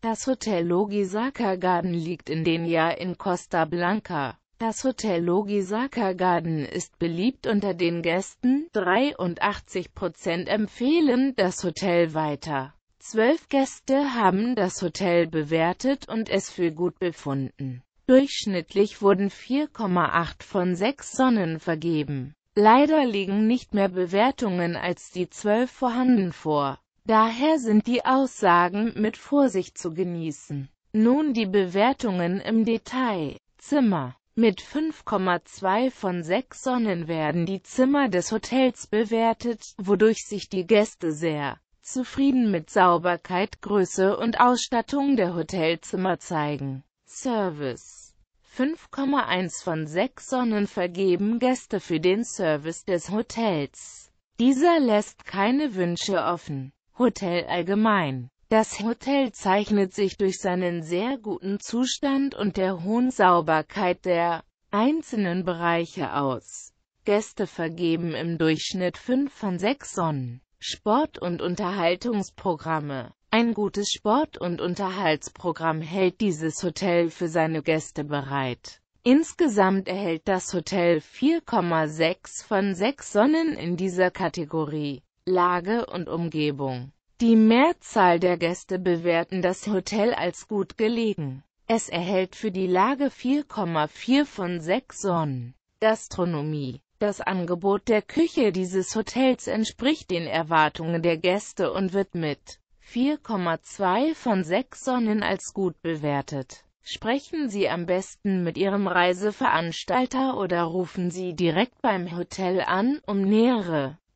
Das Hotel Logisaka Garden liegt in Jahr in Costa Blanca. Das Hotel Logisaka Garden ist beliebt unter den Gästen, 83% empfehlen das Hotel weiter. Zwölf Gäste haben das Hotel bewertet und es für gut befunden. Durchschnittlich wurden 4,8 von 6 Sonnen vergeben. Leider liegen nicht mehr Bewertungen als die 12 vorhanden vor. Daher sind die Aussagen mit Vorsicht zu genießen. Nun die Bewertungen im Detail. Zimmer. Mit 5,2 von 6 Sonnen werden die Zimmer des Hotels bewertet, wodurch sich die Gäste sehr zufrieden mit Sauberkeit, Größe und Ausstattung der Hotelzimmer zeigen. Service 5,1 von 6 Sonnen vergeben Gäste für den Service des Hotels. Dieser lässt keine Wünsche offen. Hotel allgemein. Das Hotel zeichnet sich durch seinen sehr guten Zustand und der hohen Sauberkeit der einzelnen Bereiche aus. Gäste vergeben im Durchschnitt 5 von 6 Sonnen. Sport- und Unterhaltungsprogramme Ein gutes Sport- und Unterhaltsprogramm hält dieses Hotel für seine Gäste bereit. Insgesamt erhält das Hotel 4,6 von 6 Sonnen in dieser Kategorie Lage und Umgebung. Die Mehrzahl der Gäste bewerten das Hotel als gut gelegen. Es erhält für die Lage 4,4 von 6 Sonnen. Gastronomie Das Angebot der Küche dieses Hotels entspricht den Erwartungen der Gäste und wird mit 4,2 von 6 Sonnen als gut bewertet. Sprechen Sie am besten mit Ihrem Reiseveranstalter oder rufen Sie direkt beim Hotel an, um nähere